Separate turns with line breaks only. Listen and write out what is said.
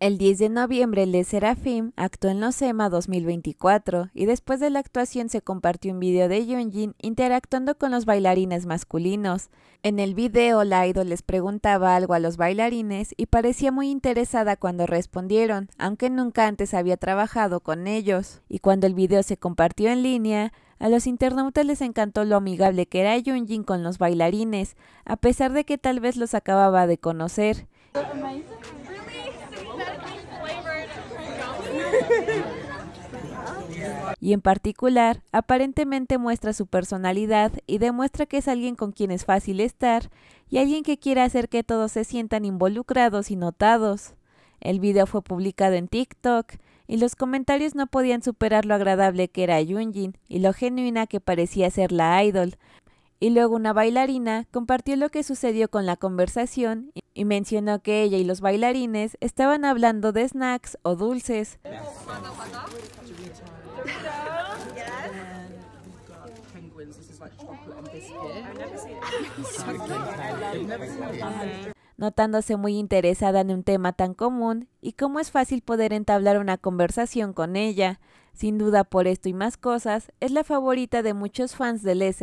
El 10 de noviembre, Le Serafim actuó en los EMA 2024 y después de la actuación se compartió un video de Yunjin interactuando con los bailarines masculinos. En el video, la idol les preguntaba algo a los bailarines y parecía muy interesada cuando respondieron, aunque nunca antes había trabajado con ellos. Y cuando el video se compartió en línea, a los internautas les encantó lo amigable que era Yunjin con los bailarines, a pesar de que tal vez los acababa de conocer. Y en particular, aparentemente muestra su personalidad y demuestra que es alguien con quien es fácil estar y alguien que quiere hacer que todos se sientan involucrados y notados. El video fue publicado en TikTok y los comentarios no podían superar lo agradable que era Yunjin y lo genuina que parecía ser la idol, y luego una bailarina compartió lo que sucedió con la conversación y mencionó que ella y los bailarines estaban hablando de snacks o dulces. Notándose muy interesada en un tema tan común y cómo es fácil poder entablar una conversación con ella. Sin duda por esto y más cosas, es la favorita de muchos fans de Les